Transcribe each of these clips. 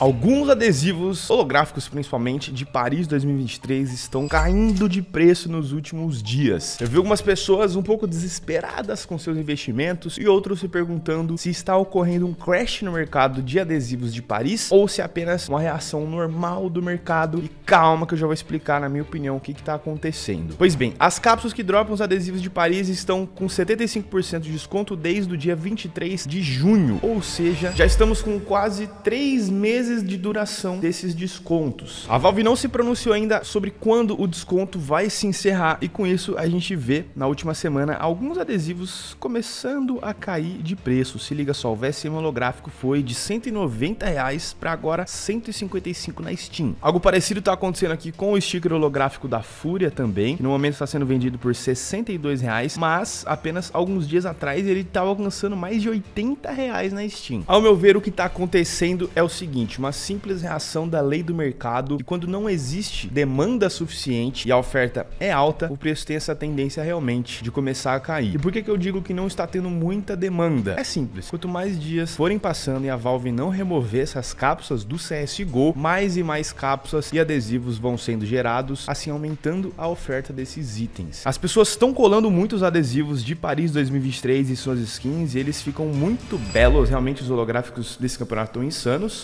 Alguns adesivos holográficos, principalmente de Paris 2023, estão caindo de preço nos últimos dias. Eu vi algumas pessoas um pouco desesperadas com seus investimentos e outros se perguntando se está ocorrendo um crash no mercado de adesivos de Paris ou se é apenas uma reação normal do mercado. E calma que eu já vou explicar, na minha opinião, o que está acontecendo. Pois bem, as cápsulas que dropam os adesivos de Paris estão com 75% de desconto desde o dia 23 de junho, ou seja, já estamos com quase 3 meses meses de duração desses descontos. A Valve não se pronunciou ainda sobre quando o desconto vai se encerrar e com isso a gente vê na última semana alguns adesivos começando a cair de preço. Se liga só, o VSM holográfico foi de 190 reais para agora 155 na Steam. Algo parecido está acontecendo aqui com o sticker holográfico da Fúria também, que no momento está sendo vendido por 62 reais, mas apenas alguns dias atrás ele estava alcançando mais de 80 reais na Steam. Ao meu ver, o que está acontecendo é o seguinte: uma simples reação da lei do mercado e quando não existe demanda suficiente e a oferta é alta, o preço tem essa tendência realmente de começar a cair. E por que, que eu digo que não está tendo muita demanda? É simples. Quanto mais dias forem passando e a Valve não remover essas cápsulas do CSGO, mais e mais cápsulas e adesivos vão sendo gerados, assim aumentando a oferta desses itens. As pessoas estão colando muitos adesivos de Paris 2023 e suas skins e eles ficam muito belos, realmente os holográficos desse campeonato estão insanos.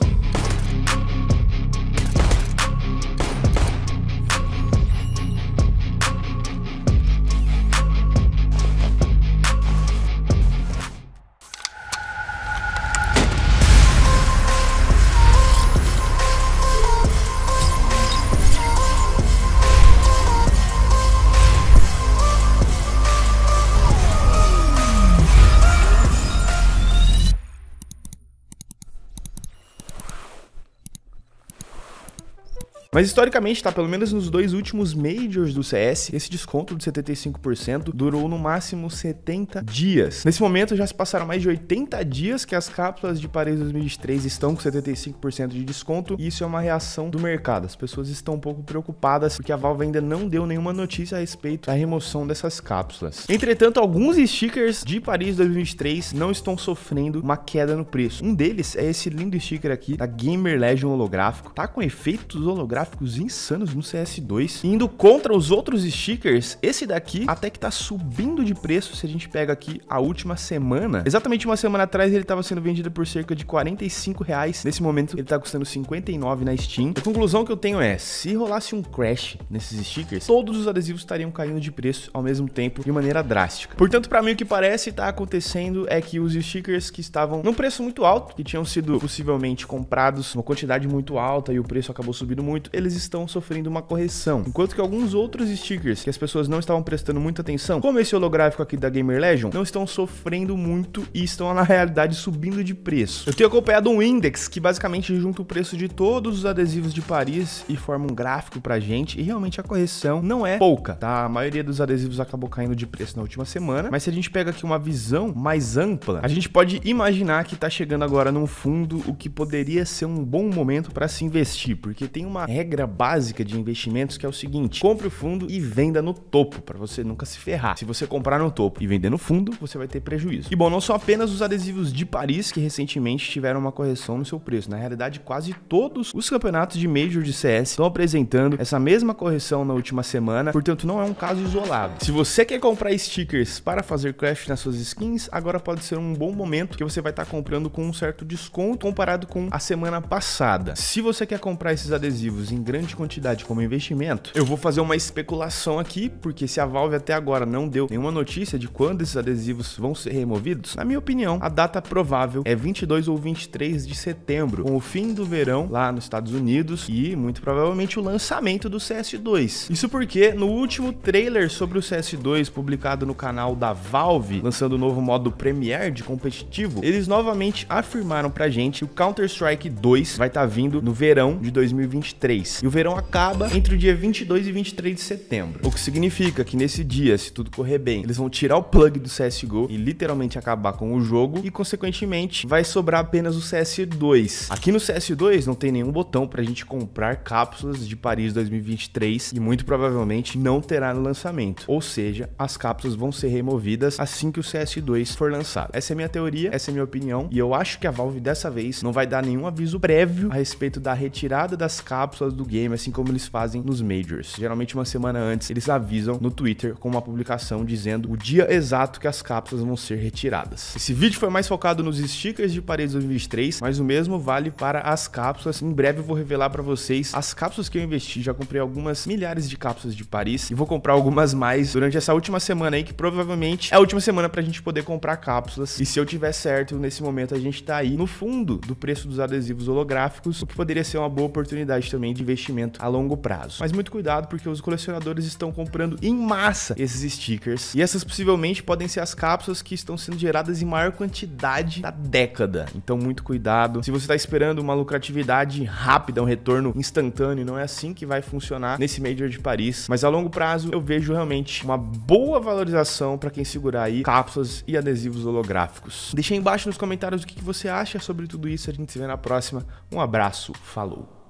Mas historicamente, tá? Pelo menos nos dois últimos majors do CS, esse desconto de 75% durou no máximo 70 dias. Nesse momento já se passaram mais de 80 dias que as cápsulas de Paris 2023 estão com 75% de desconto e isso é uma reação do mercado. As pessoas estão um pouco preocupadas porque a Valve ainda não deu nenhuma notícia a respeito da remoção dessas cápsulas. Entretanto, alguns stickers de Paris 2023 não estão sofrendo uma queda no preço. Um deles é esse lindo sticker aqui da Gamer Legion holográfico. Tá com efeitos holográficos gráficos insanos no CS2, indo contra os outros stickers, esse daqui até que tá subindo de preço se a gente pega aqui a última semana. Exatamente uma semana atrás ele estava sendo vendido por cerca de 45 reais. Nesse momento ele tá custando 59 na Steam. A conclusão que eu tenho é, se rolasse um crash nesses stickers, todos os adesivos estariam caindo de preço ao mesmo tempo de maneira drástica. Portanto, para mim o que parece tá acontecendo é que os stickers que estavam num preço muito alto, que tinham sido possivelmente comprados uma quantidade muito alta e o preço acabou subindo muito, eles estão sofrendo uma correção. Enquanto que alguns outros stickers que as pessoas não estavam prestando muita atenção, como esse holográfico aqui da Gamer Legion, não estão sofrendo muito e estão na realidade subindo de preço. Eu tenho acompanhado um index que basicamente junta o preço de todos os adesivos de Paris e forma um gráfico pra gente e realmente a correção não é pouca, tá? A maioria dos adesivos acabou caindo de preço na última semana, mas se a gente pega aqui uma visão mais ampla, a gente pode imaginar que tá chegando agora num fundo o que poderia ser um bom momento para se investir, porque tem uma regra regra básica de investimentos que é o seguinte: compre o fundo e venda no topo, para você nunca se ferrar. Se você comprar no topo e vender no fundo, você vai ter prejuízo. E bom, não são apenas os adesivos de Paris que recentemente tiveram uma correção no seu preço. Na realidade, quase todos os campeonatos de Major de CS estão apresentando essa mesma correção na última semana, portanto, não é um caso isolado. Se você quer comprar stickers para fazer craft nas suas skins, agora pode ser um bom momento que você vai estar tá comprando com um certo desconto comparado com a semana passada. Se você quer comprar esses adesivos em grande quantidade como investimento, eu vou fazer uma especulação aqui, porque se a Valve até agora não deu nenhuma notícia de quando esses adesivos vão ser removidos, na minha opinião, a data provável é 22 ou 23 de setembro, com o fim do verão lá nos Estados Unidos e muito provavelmente o lançamento do CS2. Isso porque no último trailer sobre o CS2 publicado no canal da Valve, lançando o novo modo Premiere de competitivo, eles novamente afirmaram pra gente que o Counter-Strike 2 vai estar tá vindo no verão de 2023 mês. E o verão acaba entre o dia 22 e 23 de setembro. O que significa que nesse dia, se tudo correr bem, eles vão tirar o plug do CSGO e literalmente acabar com o jogo e consequentemente vai sobrar apenas o CS2. Aqui no CS2 não tem nenhum botão pra gente comprar cápsulas de Paris 2023 e muito provavelmente não terá no lançamento. Ou seja, as cápsulas vão ser removidas assim que o CS2 for lançado. Essa é minha teoria, essa é minha opinião e eu acho que a Valve dessa vez não vai dar nenhum aviso prévio a respeito da retirada das cápsulas pessoas do game, assim como eles fazem nos majors. Geralmente uma semana antes, eles avisam no Twitter com uma publicação dizendo o dia exato que as cápsulas vão ser retiradas. Esse vídeo foi mais focado nos stickers de Paris 2023, mas o mesmo vale para as cápsulas. Em breve eu vou revelar para vocês as cápsulas que eu investi. Já comprei algumas milhares de cápsulas de Paris e vou comprar algumas mais durante essa última semana aí, que provavelmente é a última semana pra gente poder comprar cápsulas. E se eu tiver certo, nesse momento a gente tá aí no fundo do preço dos adesivos holográficos, o que poderia ser uma boa oportunidade também de investimento a longo prazo. Mas muito cuidado porque os colecionadores estão comprando em massa esses stickers e essas possivelmente podem ser as cápsulas que estão sendo geradas em maior quantidade da década. Então muito cuidado. Se você está esperando uma lucratividade rápida, um retorno instantâneo, não é assim que vai funcionar nesse Major de Paris, mas a longo prazo eu vejo realmente uma boa valorização para quem segurar aí cápsulas e adesivos holográficos. Deixa aí embaixo nos comentários o que você acha sobre tudo isso. A gente se vê na próxima. Um abraço, falou!